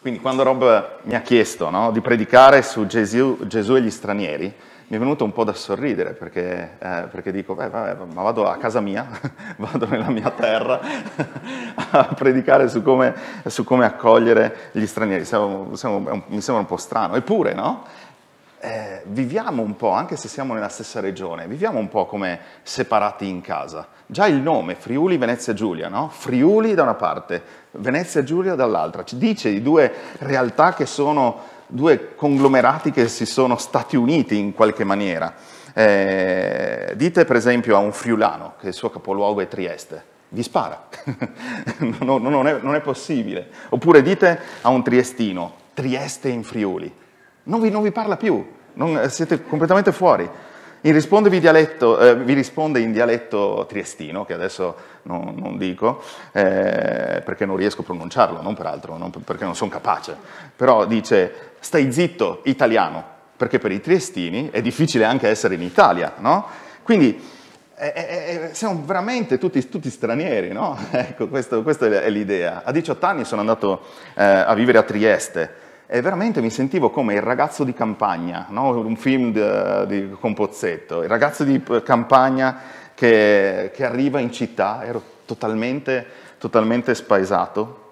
Quindi quando Rob mi ha chiesto no, di predicare su Gesù, Gesù, e gli stranieri, mi è venuto un po' da sorridere perché, eh, perché dico, beh, vabbè, ma vado a casa mia, vado nella mia terra a predicare su come, su come, accogliere gli stranieri. Siamo, siamo, mi sembra un po' strano, eppure no? eh, viviamo un po', anche se siamo nella stessa regione, viviamo un po' come separati in casa. Già il nome, Friuli, Venezia Giulia, no? Friuli da una parte, Venezia Giulia dall'altra, ci dice di due realtà che sono due conglomerati che si sono stati uniti in qualche maniera. Eh, dite per esempio a un friulano che il suo capoluogo è Trieste, vi spara, non, non, è, non è possibile. Oppure dite a un triestino, Trieste in Friuli, non vi, non vi parla più, non, eh, siete completamente fuori. Risponde dialetto, eh, vi risponde in dialetto triestino, che adesso non, non dico, eh, perché non riesco a pronunciarlo, non peraltro, non, perché non sono capace, però dice stai zitto italiano, perché per i triestini è difficile anche essere in Italia, no? Quindi eh, eh, eh siamo veramente tutti, tutti stranieri, no? ecco, questo, questa è l'idea. A 18 anni sono andato a vivere a Trieste, e veramente mi sentivo come il ragazzo di campagna, no? un film de, di, con Pozzetto, il ragazzo di campagna che, che arriva in città, ero totalmente, totalmente spaesato,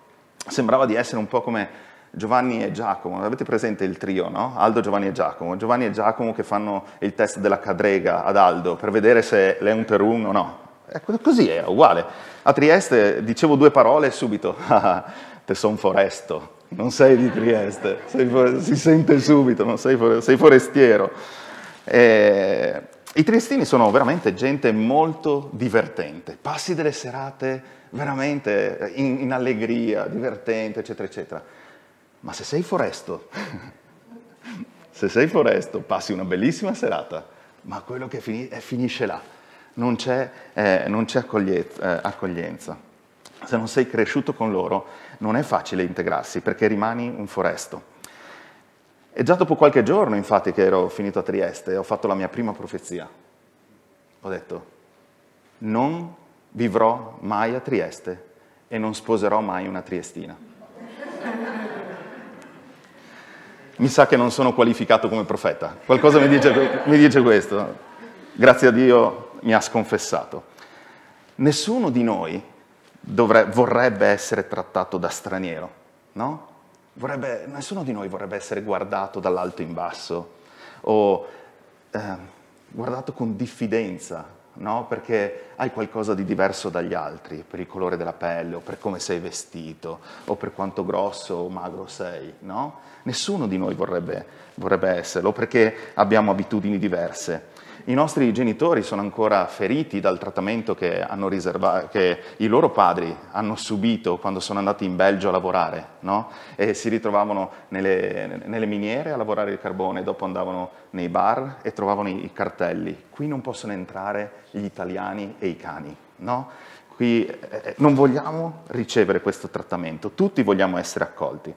sembrava di essere un po' come Giovanni e Giacomo, avete presente il trio, no? Aldo, Giovanni e Giacomo. Giovanni e Giacomo che fanno il test della cadrega ad Aldo per vedere se lei è un terun o no. Ecco, così era, uguale. A Trieste dicevo due parole e subito, ah, ah, te son foresto non sei di Trieste, sei, si sente subito, non sei, sei forestiero. E, eh, I triestini sono veramente gente molto divertente, passi delle serate veramente in, in allegria, divertente, eccetera, eccetera. Ma se sei foresto, se sei foresto, passi una bellissima serata, ma quello che fini, eh, finisce là, non c'è, eh, eh, accoglienza. Se non sei cresciuto con loro, non è facile integrarsi perché rimani un foresto. E già dopo qualche giorno, infatti, che ero finito a Trieste, ho fatto la mia prima profezia. Ho detto, non vivrò mai a Trieste e non sposerò mai una triestina. Mi sa che non sono qualificato come profeta. Qualcosa mi dice, mi dice questo. Grazie a Dio mi ha sconfessato. Nessuno di noi dovrebbe, vorrebbe essere trattato da straniero, no? Vorrebbe, nessuno di noi vorrebbe essere guardato dall'alto in basso o eh, guardato con diffidenza, no? Perché hai qualcosa di diverso dagli altri, per il colore della pelle o per come sei vestito o per quanto grosso o magro sei, no? Nessuno di noi vorrebbe, vorrebbe esserlo perché abbiamo abitudini diverse. I nostri genitori sono ancora feriti dal trattamento che, che i loro padri hanno subito quando sono andati in Belgio a lavorare, no? E si ritrovavano nelle, nelle miniere a lavorare il carbone, dopo andavano nei bar e trovavano i cartelli. Qui non possono entrare gli italiani e i cani, no? Qui eh, non vogliamo ricevere questo trattamento, tutti vogliamo essere accolti.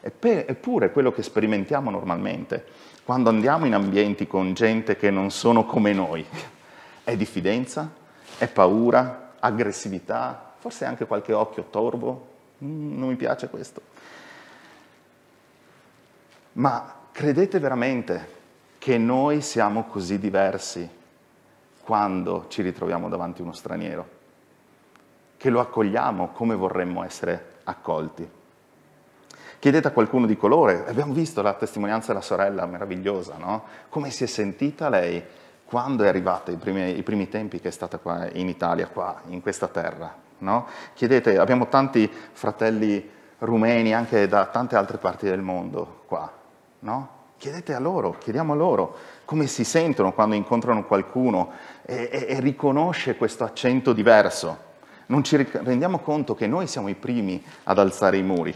Eppure quello che sperimentiamo normalmente quando andiamo in ambienti con gente che non sono come noi, è diffidenza, è paura, aggressività, forse anche qualche occhio torbo, mm, non mi piace questo. Ma credete veramente che noi siamo così diversi quando ci ritroviamo davanti a uno straniero? Che lo accogliamo come vorremmo essere accolti? Chiedete a qualcuno di colore, abbiamo visto la testimonianza della sorella meravigliosa, no? Come si è sentita lei quando è arrivata, i primi, i primi tempi che è stata qua in Italia, qua, in questa terra, no? Chiedete, abbiamo tanti fratelli rumeni anche da tante altre parti del mondo qua, no? Chiedete a loro, chiediamo a loro come si sentono quando incontrano qualcuno e, e, e riconosce questo accento diverso. Non ci rendiamo conto che noi siamo i primi ad alzare i muri,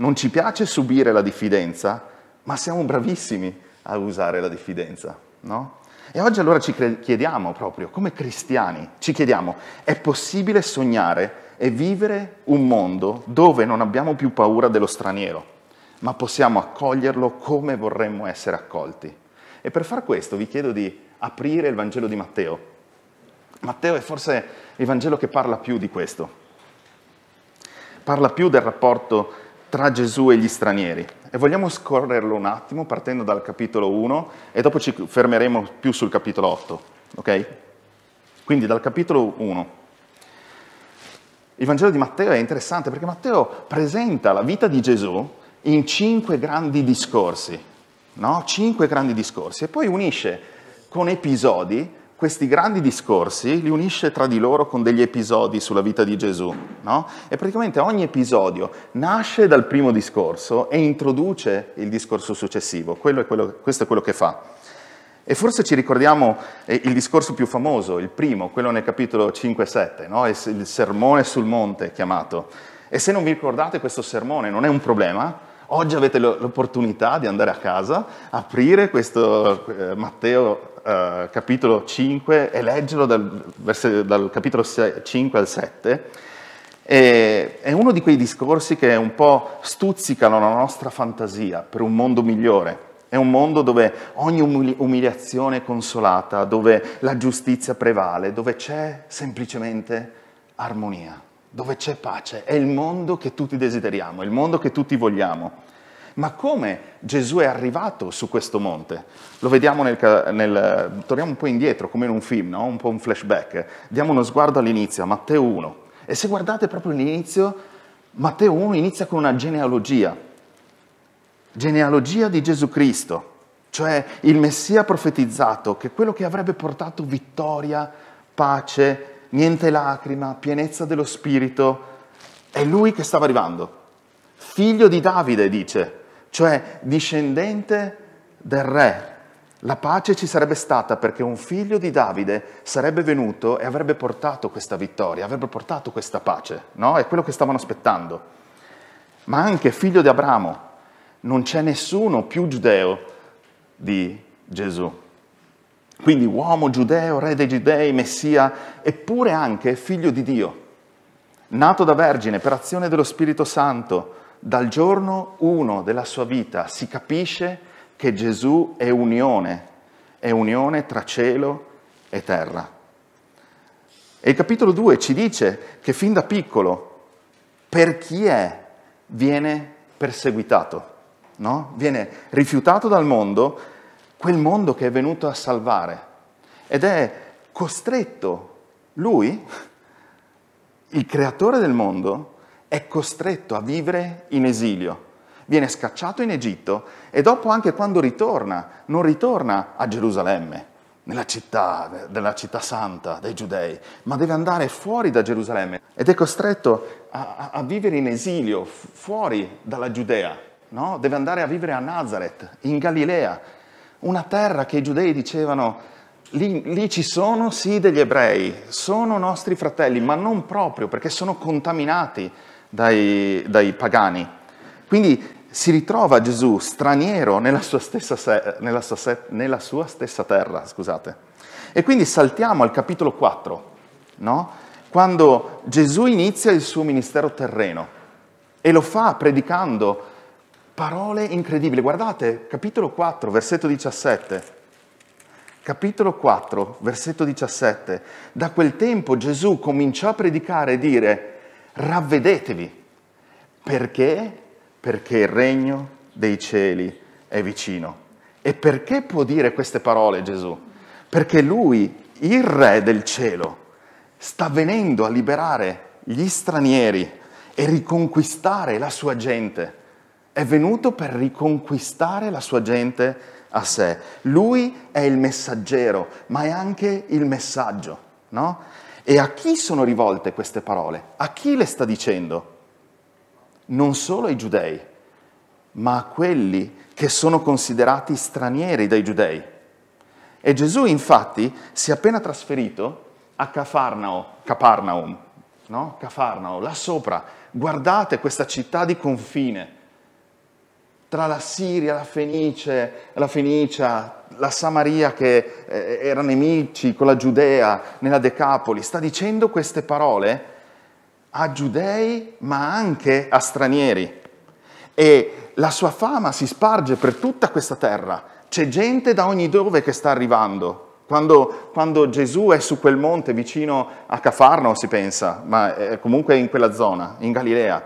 non ci piace subire la diffidenza, ma siamo bravissimi a usare la diffidenza, no? E oggi allora ci chiediamo proprio, come cristiani, ci chiediamo, è possibile sognare e vivere un mondo dove non abbiamo più paura dello straniero, ma possiamo accoglierlo come vorremmo essere accolti? E per far questo vi chiedo di aprire il Vangelo di Matteo. Matteo è forse il Vangelo che parla più di questo. Parla più del rapporto tra Gesù e gli stranieri. E vogliamo scorrerlo un attimo partendo dal capitolo 1 e dopo ci fermeremo più sul capitolo 8, ok? Quindi dal capitolo 1. Il Vangelo di Matteo è interessante perché Matteo presenta la vita di Gesù in cinque grandi discorsi, no? Cinque grandi discorsi e poi unisce con episodi questi grandi discorsi li unisce tra di loro con degli episodi sulla vita di Gesù, no? E praticamente ogni episodio nasce dal primo discorso e introduce il discorso successivo, quello è quello, questo è quello che fa. E forse ci ricordiamo eh, il discorso più famoso, il primo, quello nel capitolo 5 7, no? il sermone sul monte chiamato. E se non vi ricordate questo sermone non è un problema, oggi avete l'opportunità di andare a casa, aprire questo eh, Matteo eh, capitolo 5 e leggerlo dal, dal capitolo 6, 5 al 7. E, è uno di quei discorsi che un po' stuzzicano la nostra fantasia per un mondo migliore. È un mondo dove ogni umiliazione è consolata, dove la giustizia prevale, dove c'è semplicemente armonia, dove c'è pace. È il mondo che tutti desideriamo, è il mondo che tutti vogliamo. Ma come Gesù è arrivato su questo monte? Lo vediamo nel, nel torniamo un po' indietro, come in un film, no? un po' un flashback. Diamo uno sguardo all'inizio, a Matteo 1. E se guardate proprio l'inizio, Matteo 1 inizia con una genealogia. Genealogia di Gesù Cristo, cioè il Messia profetizzato, che è quello che avrebbe portato vittoria, pace, niente lacrima, pienezza dello spirito. È lui che stava arrivando. Figlio di Davide, dice, cioè discendente del re. La pace ci sarebbe stata perché un figlio di Davide sarebbe venuto e avrebbe portato questa vittoria, avrebbe portato questa pace, no? È quello che stavano aspettando. Ma anche figlio di Abramo, non c'è nessuno più giudeo di Gesù. Quindi uomo giudeo, re dei giudei, messia, eppure anche figlio di Dio, nato da vergine per azione dello Spirito Santo, dal giorno 1 della sua vita si capisce che Gesù è unione, è unione tra cielo e terra. E il capitolo 2 ci dice che fin da piccolo, per chi è, viene perseguitato, no? viene rifiutato dal mondo, quel mondo che è venuto a salvare. Ed è costretto lui, il creatore del mondo, è costretto a vivere in esilio. Viene scacciato in Egitto e dopo anche quando ritorna, non ritorna a Gerusalemme, nella città, della città santa dei giudei, ma deve andare fuori da Gerusalemme ed è costretto a, a vivere in esilio, fuori dalla Giudea, no? deve andare a vivere a Nazareth, in Galilea, una terra che i giudei dicevano Lì, lì, ci sono sì degli ebrei, sono nostri fratelli, ma non proprio perché sono contaminati dai, dai pagani. Quindi si ritrova Gesù straniero nella sua stessa, se, nella sua se, nella sua stessa terra, scusate. E quindi saltiamo al capitolo 4, no? quando Gesù inizia il suo ministero terreno e lo fa predicando parole incredibili. Guardate, capitolo 4, versetto 17. Capitolo 4, versetto 17. Da quel tempo Gesù cominciò a predicare e dire, ravvedetevi. Perché? Perché il regno dei cieli è vicino. E perché può dire queste parole Gesù? Perché lui, il re del cielo, sta venendo a liberare gli stranieri e riconquistare la sua gente. È venuto per riconquistare la sua gente a sé. Lui è il messaggero, ma è anche il messaggio, no? E a chi sono rivolte queste parole? A chi le sta dicendo? Non solo ai giudei, ma a quelli che sono considerati stranieri dai giudei. E Gesù infatti si è appena trasferito a Cafarnao, Caparnaum, no? Cafarnao, là sopra. Guardate questa città di confine tra la Siria, la Fenice, la Fenicia, la Samaria che eh, era nemici con la Giudea nella Decapoli, sta dicendo queste parole a giudei ma anche a stranieri. E la sua fama si sparge per tutta questa terra. C'è gente da ogni dove che sta arrivando. Quando, quando, Gesù è su quel monte vicino a Cafarno, si pensa, ma è comunque in quella zona, in Galilea.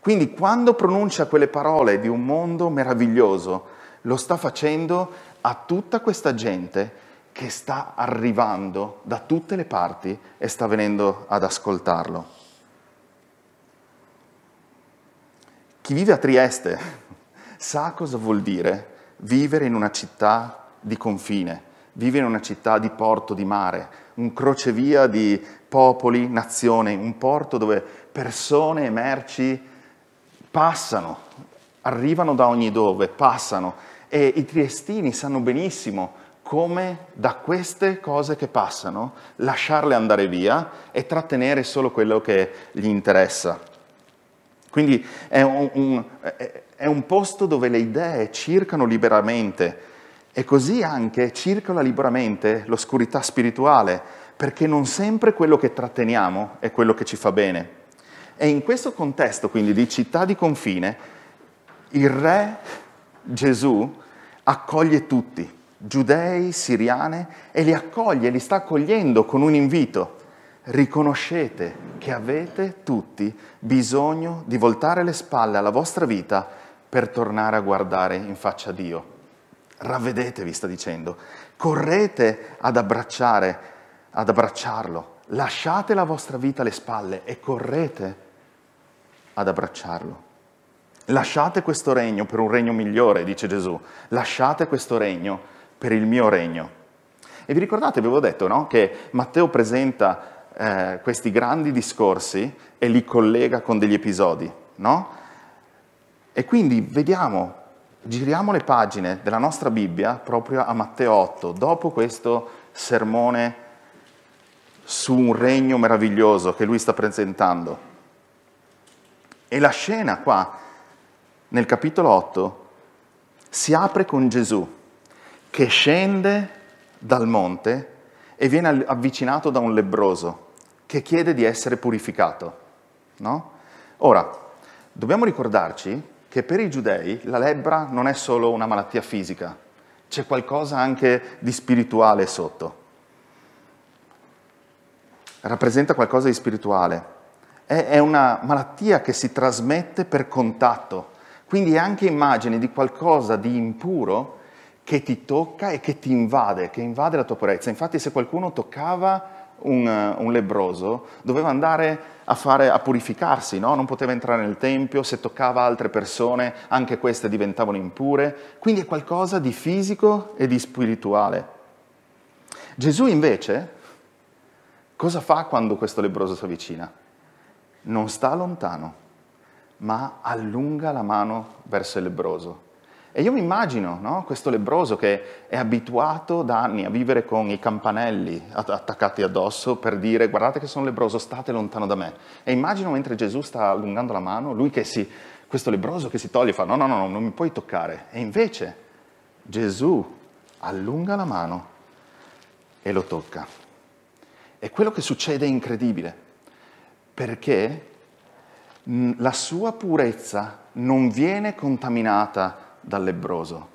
Quindi quando pronuncia quelle parole di un mondo meraviglioso, lo sta facendo a tutta questa gente che sta arrivando da tutte le parti e sta venendo ad ascoltarlo. Chi vive a Trieste sa cosa vuol dire vivere in una città di confine, vivere in una città di porto, di mare, un crocevia di popoli, nazioni, un porto dove persone e merci passano, arrivano da ogni dove, passano e i triestini sanno benissimo come da queste cose che passano lasciarle andare via e trattenere solo quello che gli interessa. Quindi è un, un, è un posto dove le idee circano liberamente e così anche circola liberamente l'oscurità spirituale, perché non sempre quello che tratteniamo è quello che ci fa bene. E in questo contesto, quindi, di città di confine, il re Gesù accoglie tutti, giudei, siriane, e li accoglie, li sta accogliendo con un invito. Riconoscete che avete tutti bisogno di voltare le spalle alla vostra vita per tornare a guardare in faccia a Dio. Ravvedetevi, sta dicendo, correte ad abbracciare, ad abbracciarlo, lasciate la vostra vita alle spalle e correte ad abbracciarlo. Lasciate questo regno per un regno migliore, dice Gesù. Lasciate questo regno per il mio regno. E vi ricordate, vi avevo detto, no? Che Matteo presenta eh, questi grandi discorsi e li collega con degli episodi, no? E quindi vediamo, giriamo le pagine della nostra Bibbia proprio a Matteo 8, dopo questo sermone su un regno meraviglioso che lui sta presentando. E la scena qua nel capitolo 8 si apre con Gesù che scende dal monte e viene avvicinato da un lebbroso che chiede di essere purificato. No? Ora, dobbiamo ricordarci che per i giudei la lebbra non è solo una malattia fisica, c'è qualcosa anche di spirituale sotto. Rappresenta qualcosa di spirituale. È una malattia che si trasmette per contatto, quindi è anche immagine di qualcosa di impuro che ti tocca e che ti invade, che invade la tua purezza. Infatti se qualcuno toccava un, un lebroso, doveva andare a, fare, a purificarsi, no? non poteva entrare nel tempio, se toccava altre persone, anche queste diventavano impure. Quindi è qualcosa di fisico e di spirituale. Gesù invece, cosa fa quando questo lebroso si avvicina? Non sta lontano ma allunga la mano verso il lebroso. E io mi immagino no? questo lebroso che è abituato da anni a vivere con i campanelli attaccati addosso per dire guardate che sono lebroso, state lontano da me. E immagino mentre Gesù sta allungando la mano, lui che si, questo lebroso che si toglie e fa no, no, no, no, non mi puoi toccare. E invece Gesù allunga la mano e lo tocca. E quello che succede è incredibile, perché la sua purezza non viene contaminata dal lebbroso,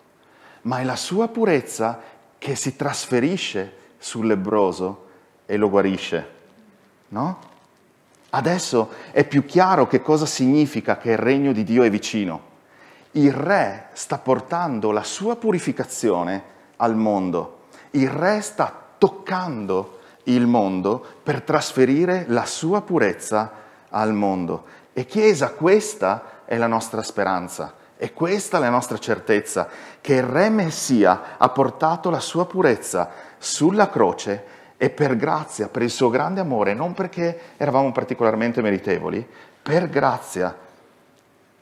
ma è la sua purezza che si trasferisce sul lebbroso e lo guarisce. No? Adesso è più chiaro che cosa significa che il regno di Dio è vicino. Il re sta portando la sua purificazione al mondo. Il re sta toccando il mondo per trasferire la sua purezza al mondo. E Chiesa, questa è la nostra speranza, e questa è la nostra certezza, che il Re Messia ha portato la sua purezza sulla croce e per grazia, per il suo grande amore, non perché eravamo particolarmente meritevoli, per grazia,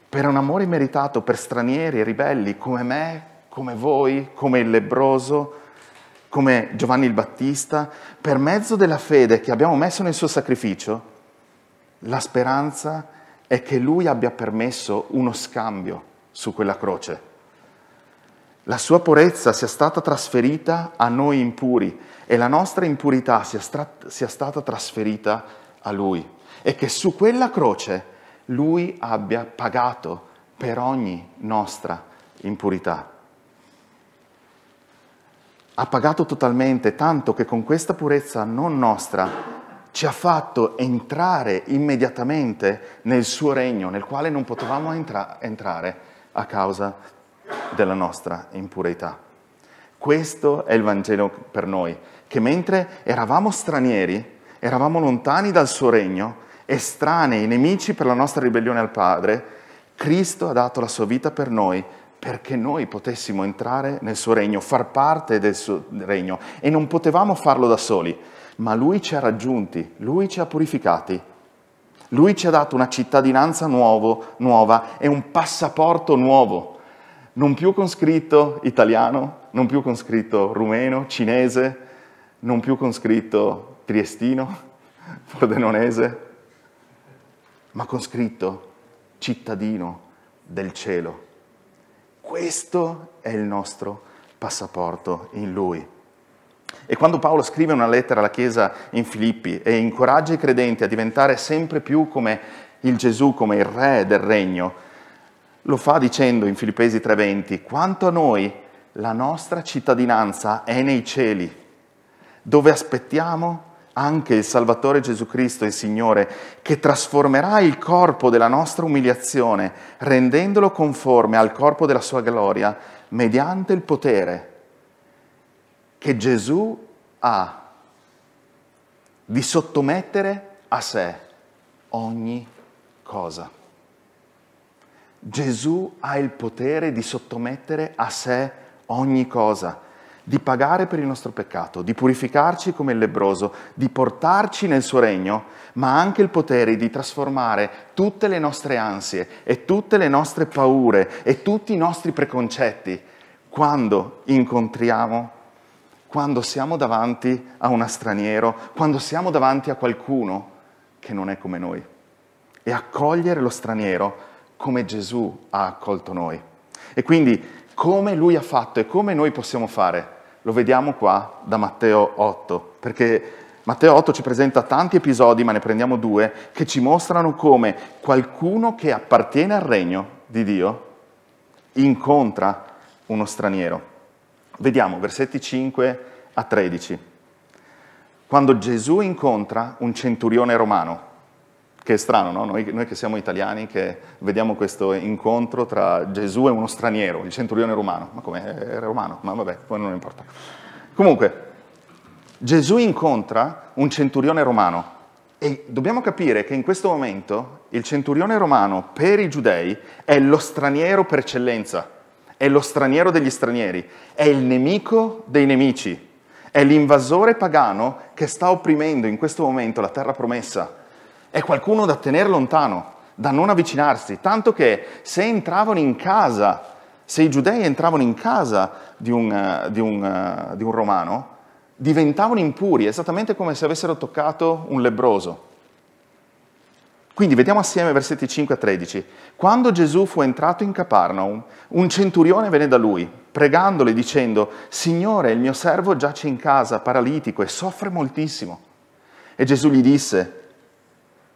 per un amore meritato per stranieri e ribelli come me, come voi, come il lebroso, come Giovanni il Battista, per mezzo della fede che abbiamo messo nel suo sacrificio, la speranza è è che lui abbia permesso uno scambio su quella croce. La sua purezza sia stata trasferita a noi impuri e la nostra impurità sia, strat- sia stata trasferita a lui. E che su quella croce lui abbia pagato per ogni nostra impurità. Ha pagato totalmente, tanto che con questa purezza non nostra ci ha fatto entrare immediatamente nel suo regno, nel quale non potevamo entra- entrare a causa della nostra impurità. Questo è il Vangelo per noi, che mentre eravamo stranieri, eravamo lontani dal suo regno, estranei, nemici per la nostra ribellione al Padre, Cristo ha dato la sua vita per noi perché noi potessimo entrare nel suo regno, far parte del suo regno e non potevamo farlo da soli ma Lui ci ha raggiunti, Lui ci ha purificati. Lui ci ha dato una cittadinanza nuovo, nuova e un passaporto nuovo, non più con scritto italiano, non più con scritto rumeno, cinese, non più con scritto triestino, pordenonese, ma con scritto cittadino del cielo. Questo è il nostro passaporto in Lui. E quando Paolo scrive una lettera alla Chiesa in Filippi e incoraggia i credenti a diventare sempre più come il Gesù, come il Re del Regno, lo fa dicendo in Filippesi 3:20, quanto a noi la nostra cittadinanza è nei cieli, dove aspettiamo anche il Salvatore Gesù Cristo, il Signore, che trasformerà il corpo della nostra umiliazione, rendendolo conforme al corpo della sua gloria, mediante il potere che Gesù ha di sottomettere a sé ogni cosa. Gesù ha il potere di sottomettere a sé ogni cosa, di pagare per il nostro peccato, di purificarci come il lebroso, di portarci nel suo regno, ma ha anche il potere di trasformare tutte le nostre ansie e tutte le nostre paure e tutti i nostri preconcetti quando incontriamo quando siamo davanti a uno straniero, quando siamo davanti a qualcuno che non è come noi. E accogliere lo straniero come Gesù ha accolto noi. E quindi come lui ha fatto e come noi possiamo fare, lo vediamo qua da Matteo 8, perché Matteo 8 ci presenta tanti episodi, ma ne prendiamo due, che ci mostrano come qualcuno che appartiene al regno di Dio incontra uno straniero. Vediamo versetti 5 a 13. Quando Gesù incontra un centurione romano, che è strano, no? noi, noi, che siamo italiani, che vediamo questo incontro tra Gesù e uno straniero, il centurione romano. Ma come? Era romano, ma vabbè, poi non importa. Comunque, Gesù incontra un centurione romano e dobbiamo capire che in questo momento il centurione romano per i giudei è lo straniero per eccellenza è lo straniero degli stranieri, è il nemico dei nemici, è l'invasore pagano che sta opprimendo in questo momento la terra promessa, è qualcuno da tenere lontano, da non avvicinarsi, tanto che se entravano in casa, se i giudei entravano in casa di un, eh, di un, eh, di un romano, diventavano impuri, esattamente come se avessero toccato un lebroso. Quindi vediamo assieme versetti 5 a 13. Quando Gesù fu entrato in Capernaum, un centurione venne da lui, pregandole dicendo, Signore, il mio servo giace in casa, paralitico, e soffre moltissimo. E Gesù gli disse,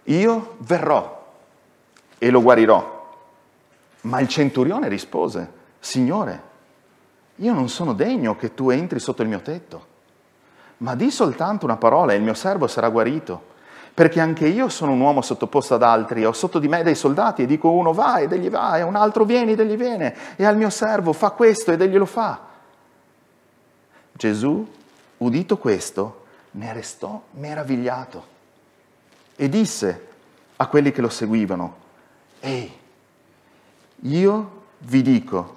io verrò e lo guarirò. Ma il centurione rispose, Signore, io non sono degno che tu entri sotto il mio tetto, ma di soltanto una parola e il mio servo sarà guarito perché anche io sono un uomo sottoposto ad altri, ho sotto di me dei soldati e dico uno va ed egli va, e un altro vieni ed egli viene, e al mio servo fa questo ed egli lo fa. Gesù, udito questo, ne restò meravigliato e disse a quelli che lo seguivano, ehi, io vi dico,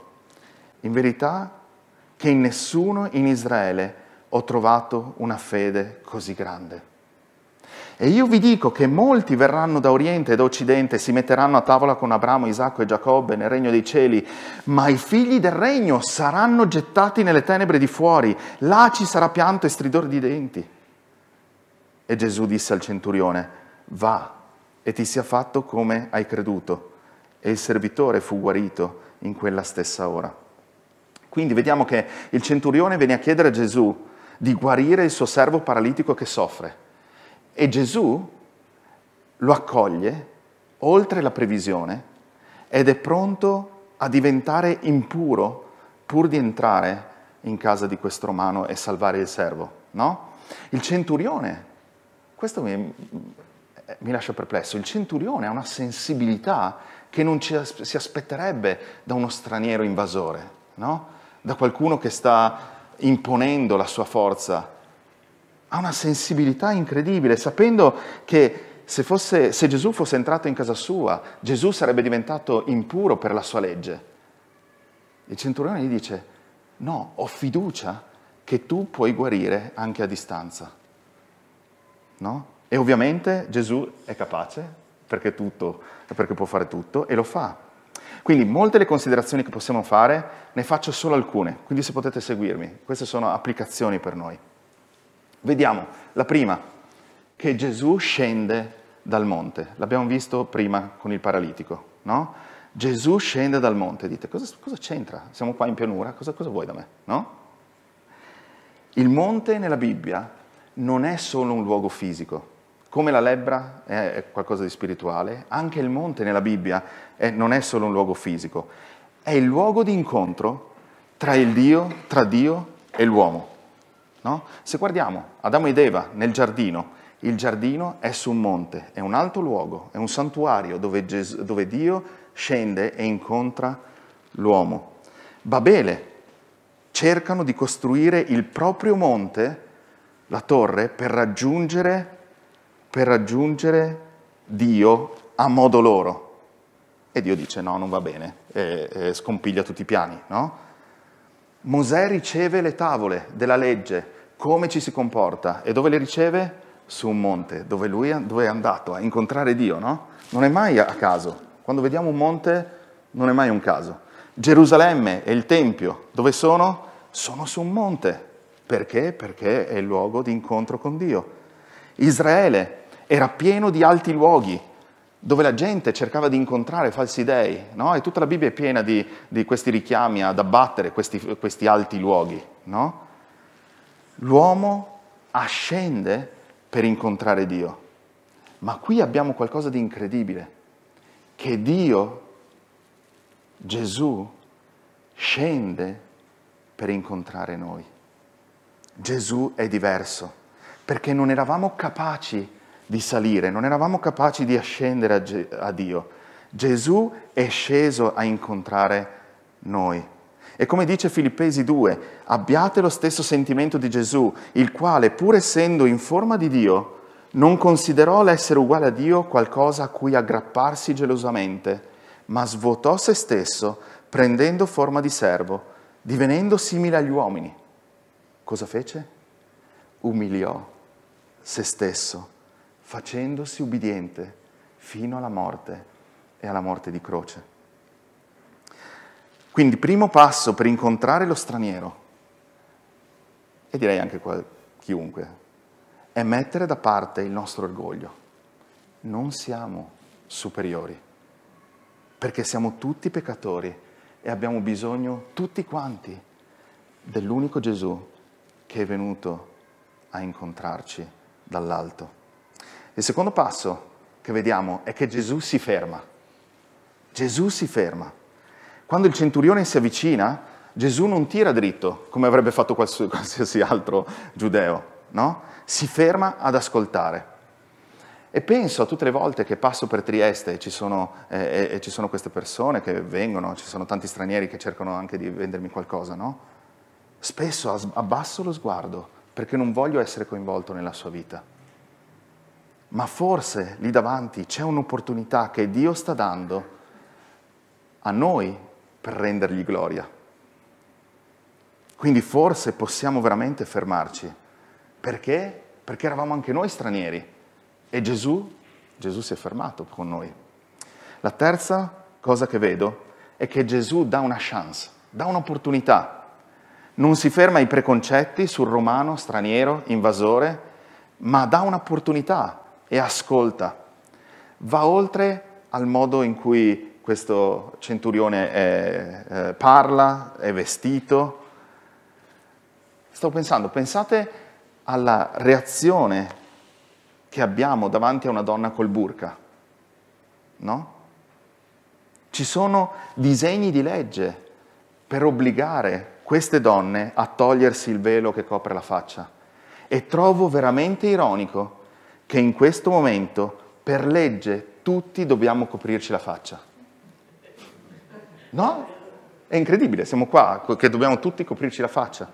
in verità, che in nessuno in Israele ho trovato una fede così grande. E io vi dico che molti verranno da Oriente e da Occidente e si metteranno a tavola con Abramo, Isacco e Giacobbe nel regno dei cieli, ma i figli del regno saranno gettati nelle tenebre di fuori, là ci sarà pianto e stridore di denti. E Gesù disse al centurione, va e ti sia fatto come hai creduto. E il servitore fu guarito in quella stessa ora. Quindi vediamo che il centurione venne a chiedere a Gesù di guarire il suo servo paralitico che soffre. E Gesù lo accoglie oltre la previsione ed è pronto a diventare impuro pur di entrare in casa di questo romano e salvare il servo, no? Il centurione, questo mi, mi lascia perplesso, il centurione ha una sensibilità che non ci, si aspetterebbe da uno straniero invasore, no? Da qualcuno che sta imponendo la sua forza ha una sensibilità incredibile, sapendo che se, fosse, se Gesù fosse entrato in casa sua, Gesù sarebbe diventato impuro per la sua legge. Il centurione gli dice, no, ho fiducia che tu puoi guarire anche a distanza. No? E ovviamente Gesù è capace, perché, tutto, perché può fare tutto, e lo fa. Quindi molte le considerazioni che possiamo fare, ne faccio solo alcune, quindi se potete seguirmi, queste sono applicazioni per noi. Vediamo la prima, che Gesù scende dal monte. L'abbiamo visto prima con il paralitico, no? Gesù scende dal monte. Dite, cosa, cosa c'entra? Siamo qua in pianura, cosa, cosa vuoi da me, no? Il monte nella Bibbia non è solo un luogo fisico. Come la lebbra è qualcosa di spirituale, anche il monte nella Bibbia è, non è solo un luogo fisico. È il luogo di incontro tra il Dio, tra Dio e l'uomo. No? Se guardiamo Adamo ed Eva nel giardino, il giardino è su un monte, è un alto luogo, è un santuario dove, Gesù, dove Dio scende e incontra l'uomo. Babele cercano di costruire il proprio monte, la torre, per raggiungere, per raggiungere Dio a modo loro. E Dio dice no, non va bene, e, e scompiglia tutti i piani, no? Mosè riceve le tavole della legge, come ci si comporta e dove le riceve? Su un monte, dove lui è, dove è andato a incontrare Dio, no? Non è mai a caso. Quando vediamo un monte non è mai un caso. Gerusalemme e il Tempio, dove sono? Sono su un monte. Perché? Perché è il luogo di incontro con Dio. Israele era pieno di alti luoghi, dove la gente cercava di incontrare falsi dei, no? e tutta la Bibbia è piena di, di questi richiami ad abbattere questi, questi alti luoghi. No? L'uomo ascende per incontrare Dio, ma qui abbiamo qualcosa di incredibile, che Dio, Gesù, scende per incontrare noi. Gesù è diverso, perché non eravamo capaci di di salire, non eravamo capaci di ascendere a, Ge- a Dio. Gesù è sceso a incontrare noi. E come dice Filippesi 2, abbiate lo stesso sentimento di Gesù, il quale, pur essendo in forma di Dio, non considerò l'essere uguale a Dio qualcosa a cui aggrapparsi gelosamente, ma svuotò se stesso, prendendo forma di servo, divenendo simile agli uomini. Cosa fece? Umiliò se stesso facendosi ubbidiente fino alla morte e alla morte di croce. Quindi primo passo per incontrare lo straniero, e direi anche chiunque, è mettere da parte il nostro orgoglio. Non siamo superiori, perché siamo tutti peccatori e abbiamo bisogno tutti quanti dell'unico Gesù che è venuto a incontrarci dall'alto. Il secondo passo che vediamo è che Gesù si ferma. Gesù si ferma. Quando il centurione si avvicina, Gesù non tira dritto, come avrebbe fatto qualsiasi altro giudeo, no? Si ferma ad ascoltare. E penso a tutte le volte che passo per Trieste e ci, sono, eh, e ci sono queste persone che vengono, ci sono tanti stranieri che cercano anche di vendermi qualcosa, no? Spesso abbasso lo sguardo perché non voglio essere coinvolto nella sua vita ma forse lì davanti c'è un'opportunità che Dio sta dando a noi per rendergli gloria. Quindi forse possiamo veramente fermarci. Perché? Perché eravamo anche noi stranieri e Gesù, Gesù si è fermato con noi. La terza cosa che vedo è che Gesù dà una chance, dà un'opportunità. Non si ferma ai preconcetti sul romano, straniero, invasore, ma dà un'opportunità e ascolta. Va oltre al modo in cui questo centurione è, eh, eh, parla, è vestito. Sto pensando, pensate alla reazione che abbiamo davanti a una donna col burka, no? Ci sono disegni di legge per obbligare queste donne a togliersi il velo che copre la faccia. E trovo veramente ironico che in questo momento, per legge, tutti dobbiamo coprirci la faccia. No? È incredibile, siamo qua che dobbiamo tutti coprirci la faccia.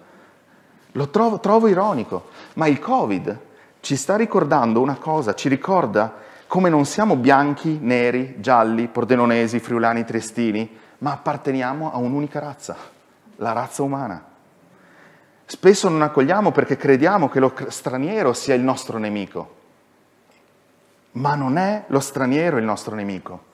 Lo trovo, trovo ironico, ma il Covid ci sta ricordando una cosa, ci ricorda come non siamo bianchi, neri, gialli, pordenonesi, friulani, triestini, ma apparteniamo a un'unica razza, la razza umana. Spesso non accogliamo perché crediamo che lo straniero sia il nostro nemico ma non è lo straniero il nostro nemico.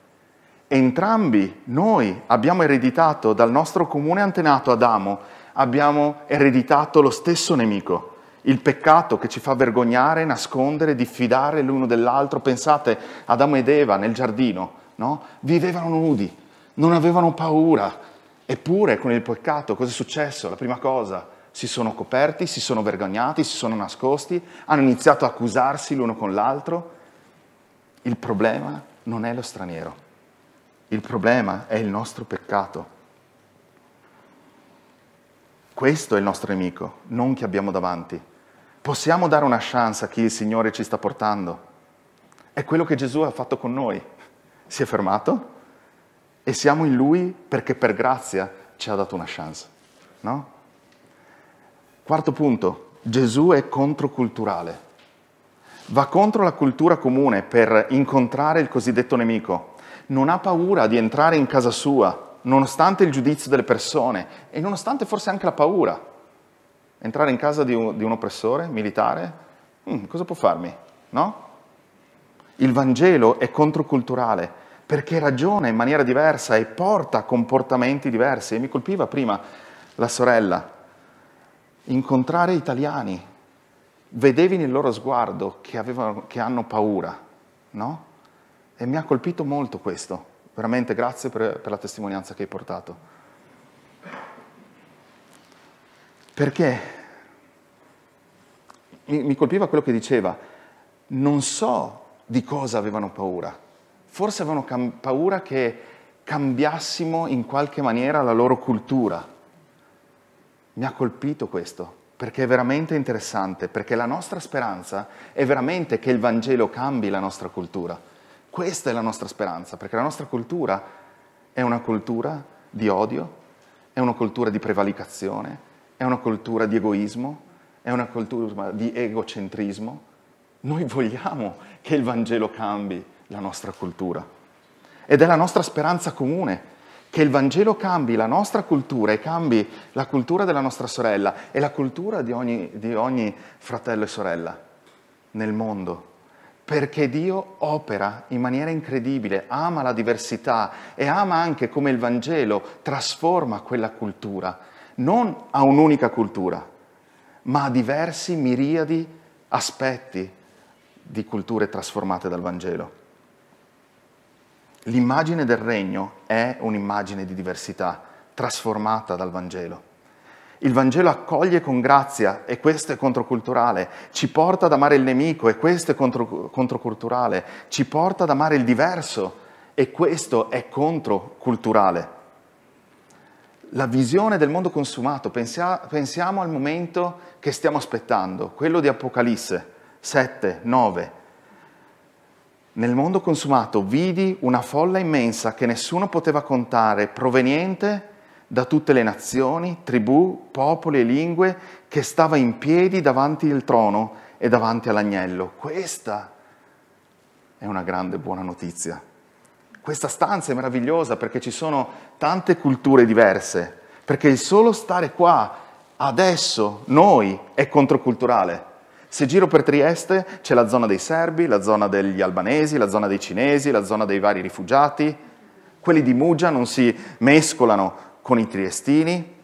Entrambi noi abbiamo ereditato dal nostro comune antenato Adamo, abbiamo ereditato lo stesso nemico, il peccato che ci fa vergognare, nascondere, diffidare l'uno dell'altro. Pensate, Adamo ed Eva nel giardino, no? Vivevano nudi, non avevano paura. Eppure con il peccato cosa è successo? La prima cosa, si sono coperti, si sono vergognati, si sono nascosti, hanno iniziato a accusarsi l'uno con l'altro il problema non è lo straniero, il problema è il nostro peccato. Questo è il nostro nemico, non chi abbiamo davanti. Possiamo dare una chance a chi il Signore ci sta portando. È quello che Gesù ha fatto con noi. Si è fermato e siamo in Lui perché per grazia ci ha dato una chance. No? Quarto punto, Gesù è controculturale va contro la cultura comune per incontrare il cosiddetto nemico, non ha paura di entrare in casa sua, nonostante il giudizio delle persone e nonostante forse anche la paura. Entrare in casa di un, di un oppressore militare? Mm, cosa può farmi? No? Il Vangelo è controculturale perché ragiona in maniera diversa e porta a comportamenti diversi. E mi colpiva prima la sorella. Incontrare italiani, vedevi nel loro sguardo che, avevano, che hanno paura, no? E mi ha colpito molto questo. Veramente grazie per, per la testimonianza che hai portato. Perché mi, mi colpiva quello che diceva, non so di cosa avevano paura. Forse avevano paura che cambiassimo in qualche maniera la loro cultura. Mi ha colpito questo perché è veramente interessante, perché la nostra speranza è veramente che il Vangelo cambi la nostra cultura. Questa è la nostra speranza, perché la nostra cultura è una cultura di odio, è una cultura di prevalicazione, è una cultura di egoismo, è una cultura di egocentrismo. Noi vogliamo che il Vangelo cambi la nostra cultura ed è la nostra speranza comune che il Vangelo cambi la nostra cultura e cambi la cultura della nostra sorella e la cultura di ogni, di ogni fratello e sorella nel mondo. Perché Dio opera in maniera incredibile, ama la diversità e ama anche come il Vangelo trasforma quella cultura, non a un'unica cultura, ma a diversi miriadi aspetti di culture trasformate dal Vangelo. L'immagine del regno è un'immagine di diversità, trasformata dal Vangelo. Il Vangelo accoglie con grazia e questo è controculturale, ci porta ad amare il nemico e questo è contro, controculturale, ci porta ad amare il diverso e questo è controculturale. La visione del mondo consumato, pensia, pensiamo al momento che stiamo aspettando, quello di Apocalisse 7, 9, nel mondo consumato vidi una folla immensa che nessuno poteva contare, proveniente da tutte le nazioni, tribù, popoli e lingue, che stava in piedi davanti al trono e davanti all'agnello. Questa è una grande buona notizia. Questa stanza è meravigliosa perché ci sono tante culture diverse, perché il solo stare qua, adesso, noi, è controculturale. Se giro per Trieste c'è la zona dei serbi, la zona degli albanesi, la zona dei cinesi, la zona dei vari rifugiati. Quelli di Mugia non si mescolano con i triestini,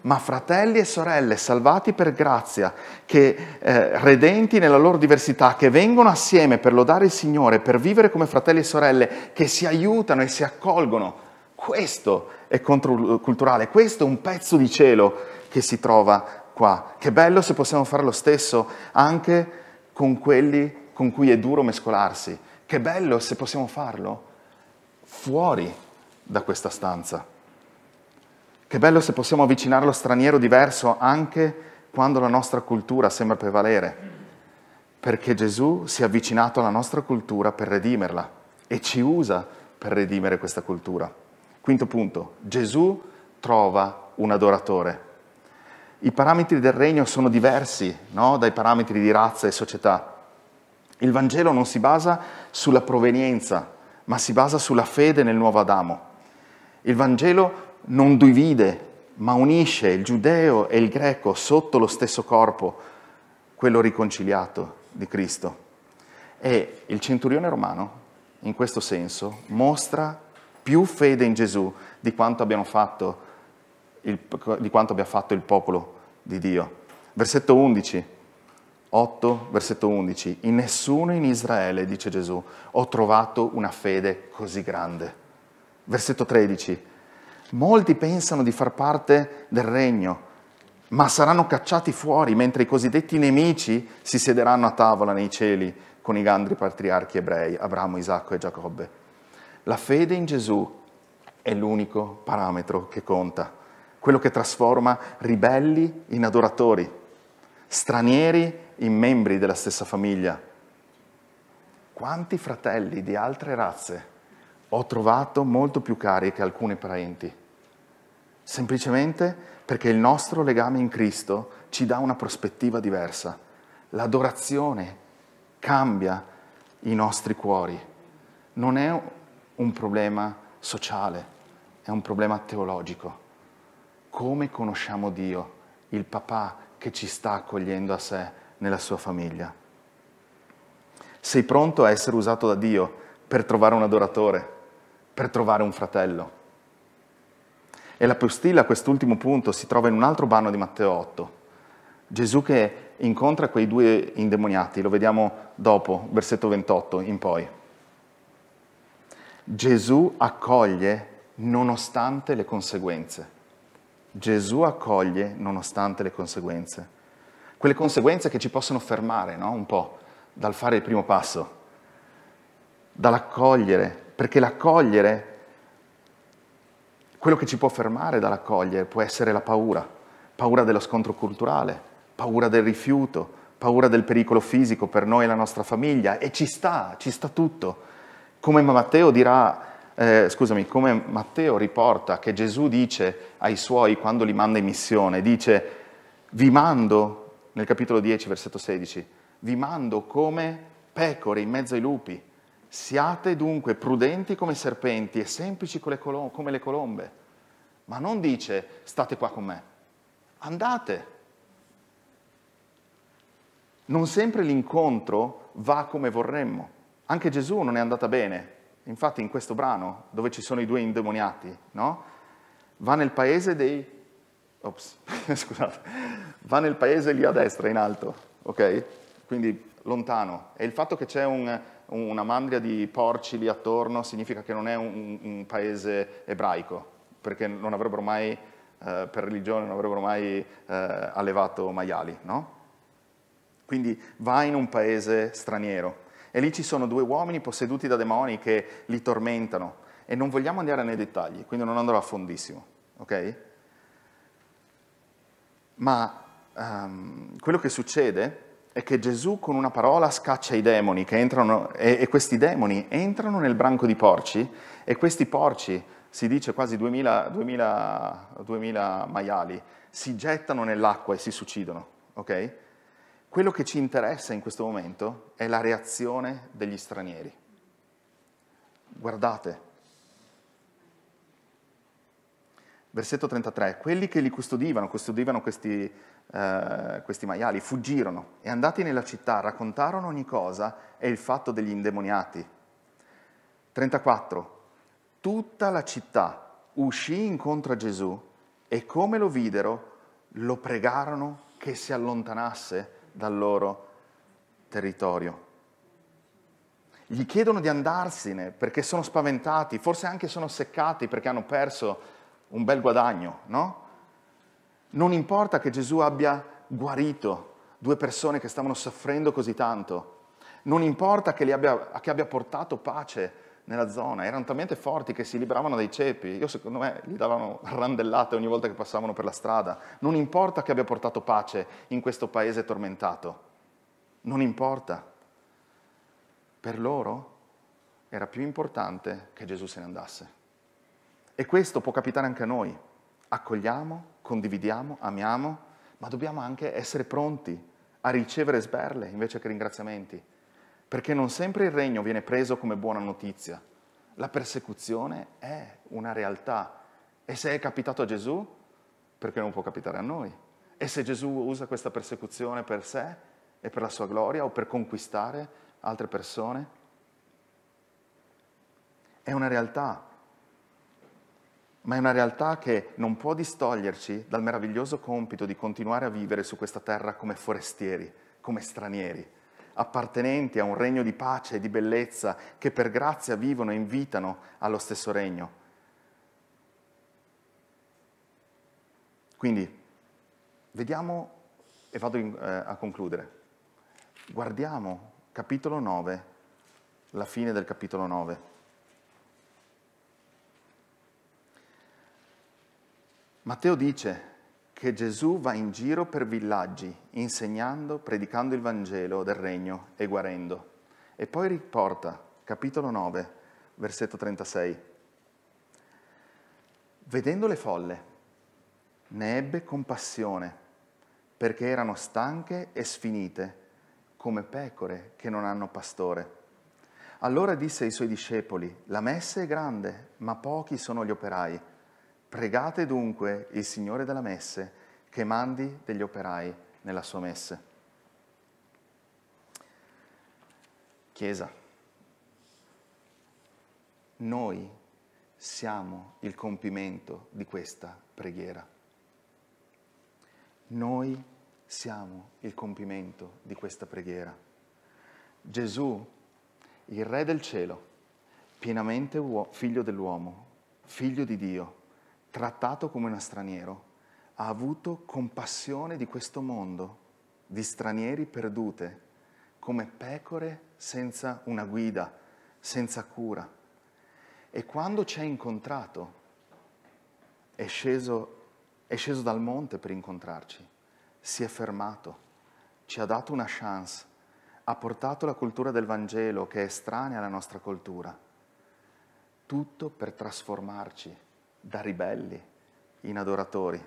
ma fratelli e sorelle salvati per grazia, che eh, redenti nella loro diversità, che vengono assieme per lodare il Signore, per vivere come fratelli e sorelle, che si aiutano e si accolgono. Questo è controculturale, questo è un pezzo di cielo che si trova qua. Che bello se possiamo fare lo stesso anche con quelli con cui è duro mescolarsi. Che bello se possiamo farlo fuori da questa stanza. Che bello se possiamo avvicinare lo straniero diverso anche quando la nostra cultura sembra prevalere. Perché Gesù si è avvicinato alla nostra cultura per redimerla e ci usa per redimere questa cultura. Quinto punto, Gesù trova un adoratore. I parametri del regno sono diversi no? dai parametri di razza e società. Il Vangelo non si basa sulla provenienza, ma si basa sulla fede nel nuovo Adamo. Il Vangelo non divide, ma unisce il giudeo e il greco sotto lo stesso corpo, quello riconciliato di Cristo. E il centurione romano, in questo senso, mostra più fede in Gesù di quanto abbiamo fatto il, di quanto abbia fatto il popolo di Dio. Versetto 11, 8, versetto 11, in nessuno in Israele, dice Gesù, ho trovato una fede così grande. Versetto 13, molti pensano di far parte del regno, ma saranno cacciati fuori, mentre i cosiddetti nemici si siederanno a tavola nei cieli con i grandi patriarchi ebrei, Abramo, Isacco e Giacobbe. La fede in Gesù è l'unico parametro che conta quello che trasforma ribelli in adoratori, stranieri in membri della stessa famiglia. Quanti fratelli di altre razze ho trovato molto più cari che alcuni parenti, semplicemente perché il nostro legame in Cristo ci dà una prospettiva diversa. L'adorazione cambia i nostri cuori, non è un problema sociale, è un problema teologico come conosciamo Dio, il papà che ci sta accogliendo a sé nella sua famiglia. Sei pronto a essere usato da Dio per trovare un adoratore, per trovare un fratello. E la postilla, a quest'ultimo punto, si trova in un altro brano di Matteo 8. Gesù che incontra quei due indemoniati, lo vediamo dopo, versetto 28 in poi. Gesù accoglie nonostante le conseguenze. Gesù accoglie nonostante le conseguenze. Quelle conseguenze che ci possono fermare, no? Un po' dal fare il primo passo, dall'accogliere, perché l'accogliere, quello che ci può fermare dall'accogliere può essere la paura, paura dello scontro culturale, paura del rifiuto, paura del pericolo fisico per noi e la nostra famiglia, e ci sta, ci sta tutto. Come Matteo dirà eh, scusami, come Matteo riporta che Gesù dice ai suoi quando li manda in missione, dice vi mando, nel capitolo 10, versetto 16, vi mando come pecore in mezzo ai lupi, siate dunque prudenti come serpenti e semplici come le, come le colombe, ma non dice state qua con me, andate. Non sempre l'incontro va come vorremmo. Anche Gesù non è andata bene, Infatti in questo brano, dove ci sono i due indemoniati, no? va nel paese dei... Ops, scusate. Va nel paese lì a destra, in alto, ok? Quindi lontano. E il fatto che c'è un, una mandria di porci lì attorno significa che non è un, un paese ebraico, perché non avrebbero mai, eh, per religione, non avrebbero mai eh, allevato maiali, no? Quindi va in un paese straniero. E lì ci sono due uomini posseduti da demoni che li tormentano. E non vogliamo andare nei dettagli, quindi non andrò a fondissimo, ok? Ma um, quello che succede è che Gesù con una parola scaccia i demoni che entrano, e, e questi demoni entrano nel branco di porci e questi porci, si dice quasi 2000, 2000, 2000 maiali, si gettano nell'acqua e si suicidano, ok? Quello che ci interessa in questo momento è la reazione degli stranieri. Guardate. Versetto 33. Quelli che li custodivano, custodivano questi, eh, questi maiali, fuggirono e andati nella città raccontarono ogni cosa e il fatto degli indemoniati. 34. Tutta la città uscì incontro a Gesù e come lo videro lo pregarono che si allontanasse dal loro territorio. Gli chiedono di andarsene perché sono spaventati, forse anche sono seccati perché hanno perso un bel guadagno, no? Non importa che Gesù abbia guarito due persone che stavano soffrendo così tanto, non importa che, abbia, che abbia portato pace nella zona, erano talmente forti che si liberavano dai ceppi, io secondo me gli davano randellate ogni volta che passavano per la strada, non importa che abbia portato pace in questo paese tormentato, non importa, per loro era più importante che Gesù se ne andasse. E questo può capitare anche a noi, accogliamo, condividiamo, amiamo, ma dobbiamo anche essere pronti a ricevere sberle invece che ringraziamenti perché non sempre il regno viene preso come buona notizia. La persecuzione è una realtà e se è capitato a Gesù, perché non può capitare a noi? E se Gesù usa questa persecuzione per sé e per la sua gloria o per conquistare altre persone? È una realtà, ma è una realtà che non può distoglierci dal meraviglioso compito di continuare a vivere su questa terra come forestieri, come stranieri appartenenti a un regno di pace e di bellezza che per grazia vivono e invitano allo stesso regno. Quindi vediamo, e vado in, eh, a concludere, guardiamo capitolo 9, la fine del capitolo 9. Matteo dice, che Gesù va in giro per villaggi, insegnando, predicando il Vangelo del Regno e guarendo. E poi riporta, capitolo 9, versetto 36. Vedendo le folle, ne ebbe compassione, perché erano stanche e sfinite, come pecore che non hanno pastore. Allora disse ai suoi discepoli, la messa è grande, ma pochi sono gli operai. Pregate dunque il Signore della messe che mandi degli operai nella sua messe. Chiesa, noi siamo il compimento di questa preghiera. Noi siamo il compimento di questa preghiera. Gesù, il Re del cielo, pienamente figlio dell'uomo, figlio di Dio, trattato come uno straniero, ha avuto compassione di questo mondo, di stranieri perdute, come pecore senza una guida, senza cura. E quando ci ha incontrato, è sceso, è sceso dal monte per incontrarci, si è fermato, ci ha dato una chance, ha portato la cultura del Vangelo che è estranea alla nostra cultura. Tutto per trasformarci da ribelli in adoratori,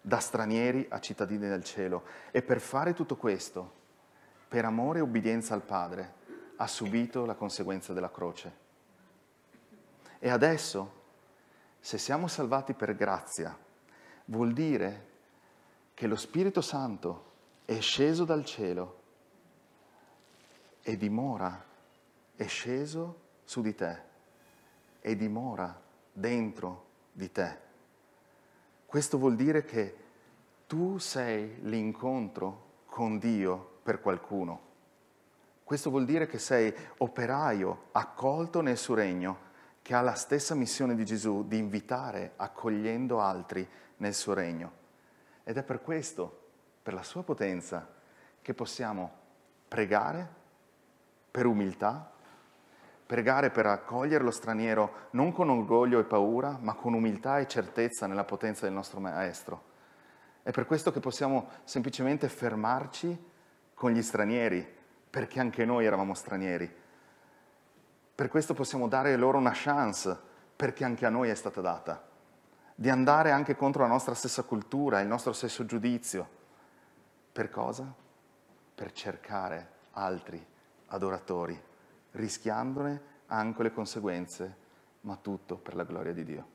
da stranieri a cittadini del cielo. E per fare tutto questo, per amore e obbedienza al Padre, ha subito la conseguenza della croce. E adesso, se siamo salvati per grazia, vuol dire che lo Spirito Santo è sceso dal cielo e dimora, è sceso su di te e dimora dentro di te. Questo vuol dire che tu sei l'incontro con Dio per qualcuno. Questo vuol dire che sei operaio accolto nel suo regno, che ha la stessa missione di Gesù di invitare accogliendo altri nel suo regno. Ed è per questo, per la sua potenza, che possiamo pregare per umiltà, pregare per accogliere lo straniero non con orgoglio e paura, ma con umiltà e certezza nella potenza del nostro Maestro. È per questo che possiamo semplicemente fermarci con gli stranieri, perché anche noi eravamo stranieri. Per questo possiamo dare loro una chance, perché anche a noi è stata data, di andare anche contro la nostra stessa cultura, il nostro stesso giudizio. Per cosa? Per cercare altri adoratori rischiandone anche le conseguenze, ma tutto per la gloria di Dio.